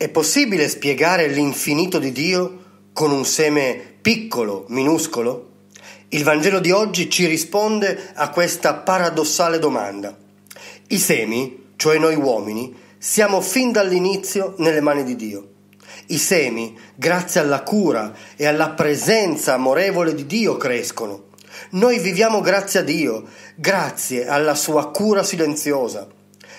È possibile spiegare l'infinito di Dio con un seme piccolo, minuscolo? Il Vangelo di oggi ci risponde a questa paradossale domanda. I semi, cioè noi uomini, siamo fin dall'inizio nelle mani di Dio. I semi, grazie alla cura e alla presenza amorevole di Dio, crescono. Noi viviamo grazie a Dio, grazie alla sua cura silenziosa.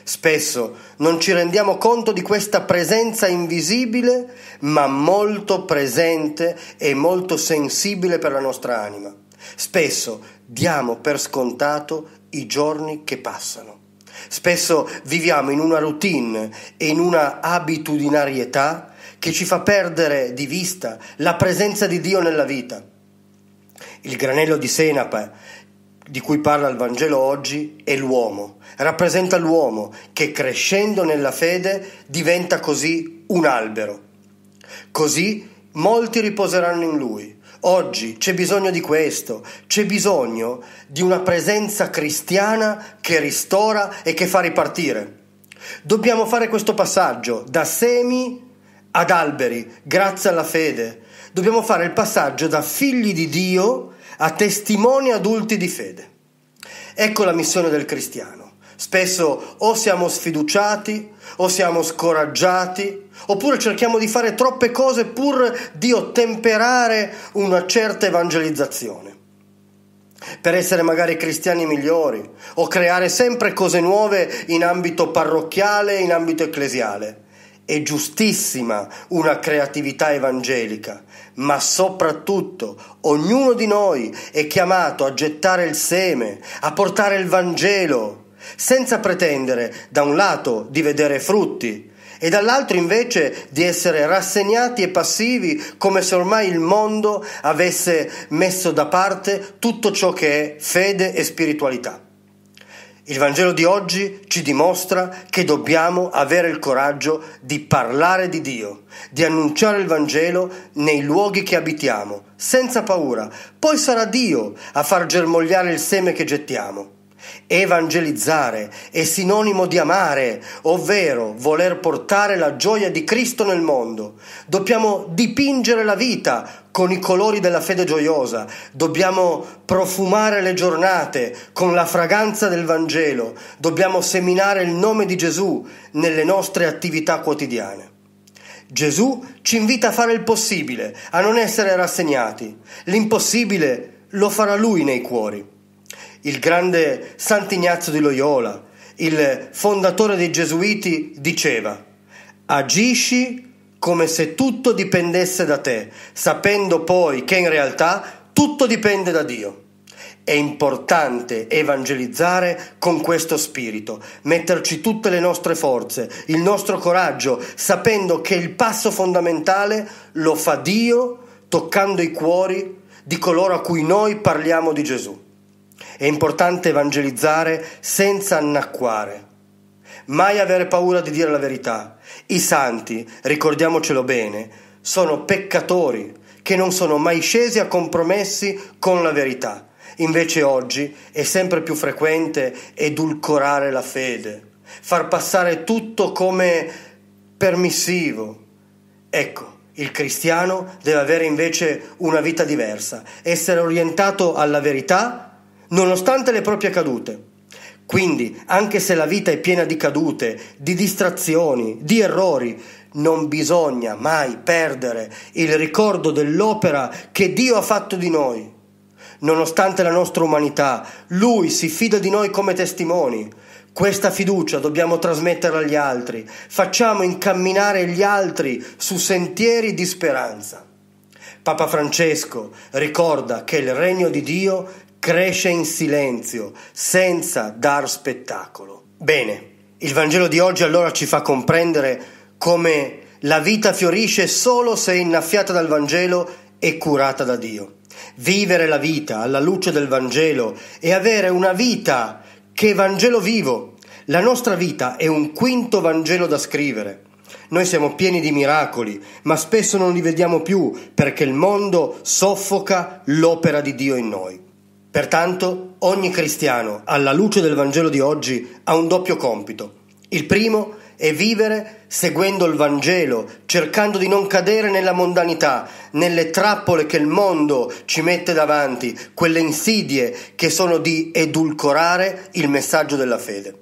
Spesso non ci rendiamo conto di questa presenza invisibile, ma molto presente e molto sensibile per la nostra anima. Spesso diamo per scontato i giorni che passano. Spesso viviamo in una routine e in una abitudinarietà che ci fa perdere di vista la presenza di Dio nella vita. Il granello di senape di cui parla il Vangelo oggi è l'uomo, rappresenta l'uomo che crescendo nella fede diventa così un albero. Così molti riposeranno in lui. Oggi c'è bisogno di questo, c'è bisogno di una presenza cristiana che ristora e che fa ripartire. Dobbiamo fare questo passaggio da semi ad alberi, grazie alla fede. Dobbiamo fare il passaggio da figli di Dio a testimoni adulti di fede. Ecco la missione del cristiano. Spesso o siamo sfiduciati, o siamo scoraggiati, oppure cerchiamo di fare troppe cose pur di ottemperare una certa evangelizzazione. Per essere magari cristiani migliori o creare sempre cose nuove in ambito parrocchiale, in ambito ecclesiale è giustissima una creatività evangelica, ma soprattutto ognuno di noi è chiamato a gettare il seme, a portare il Vangelo, senza pretendere da un lato di vedere frutti e dall'altro invece di essere rassegnati e passivi come se ormai il mondo avesse messo da parte tutto ciò che è fede e spiritualità. Il Vangelo di oggi ci dimostra che dobbiamo avere il coraggio di parlare di Dio, di annunciare il Vangelo nei luoghi che abitiamo, senza paura. Poi sarà Dio a far germogliare il seme che gettiamo. Evangelizzare è sinonimo di amare, ovvero voler portare la gioia di Cristo nel mondo. Dobbiamo dipingere la vita con i colori della fede gioiosa, dobbiamo profumare le giornate con la fragranza del Vangelo, dobbiamo seminare il nome di Gesù nelle nostre attività quotidiane. Gesù ci invita a fare il possibile, a non essere rassegnati. L'impossibile lo farà Lui nei cuori il grande Sant'Ignazio di Loyola, il fondatore dei Gesuiti, diceva Agisci come se tutto dipendesse da te, sapendo poi che in realtà tutto dipende da Dio. È importante evangelizzare con questo spirito, metterci tutte le nostre forze, il nostro coraggio, sapendo che il passo fondamentale lo fa Dio toccando i cuori di coloro a cui noi parliamo di Gesù. È importante evangelizzare senza annacquare. Mai avere paura di dire la verità. I santi, ricordiamocelo bene, sono peccatori che non sono mai scesi a compromessi con la verità. Invece oggi è sempre più frequente edulcorare la fede, far passare tutto come permissivo. Ecco, il cristiano deve avere invece una vita diversa, essere orientato alla verità nonostante le proprie cadute. Quindi, anche se la vita è piena di cadute, di distrazioni, di errori, non bisogna mai perdere il ricordo dell'opera che Dio ha fatto di noi. Nonostante la nostra umanità, Lui si fida di noi come testimoni. Questa fiducia dobbiamo trasmetterla agli altri. Facciamo incamminare gli altri su sentieri di speranza. Papa Francesco ricorda che il regno di Dio cresce in silenzio, senza dar spettacolo. Bene, il Vangelo di oggi allora ci fa comprendere come la vita fiorisce solo se innaffiata dal Vangelo e curata da Dio. Vivere la vita alla luce del Vangelo e avere una vita che è Vangelo vivo. La nostra vita è un quinto Vangelo da scrivere. Noi siamo pieni di miracoli, ma spesso non li vediamo più perché il mondo soffoca l'opera di Dio in noi. Pertanto ogni cristiano, alla luce del Vangelo di oggi, ha un doppio compito. Il primo è vivere seguendo il Vangelo, cercando di non cadere nella mondanità, nelle trappole che il mondo ci mette davanti, quelle insidie che sono di edulcorare il messaggio della fede.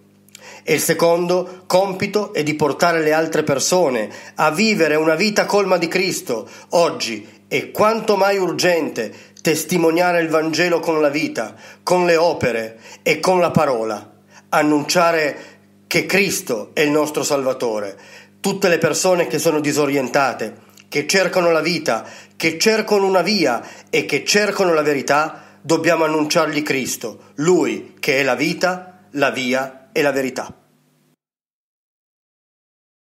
E il secondo compito è di portare le altre persone a vivere una vita colma di Cristo, oggi è quanto mai urgente testimoniare il Vangelo con la vita, con le opere e con la parola, annunciare che Cristo è il nostro Salvatore. Tutte le persone che sono disorientate, che cercano la vita, che cercano una via e che cercano la verità, dobbiamo annunciargli Cristo, Lui che è la vita, la via e la verità.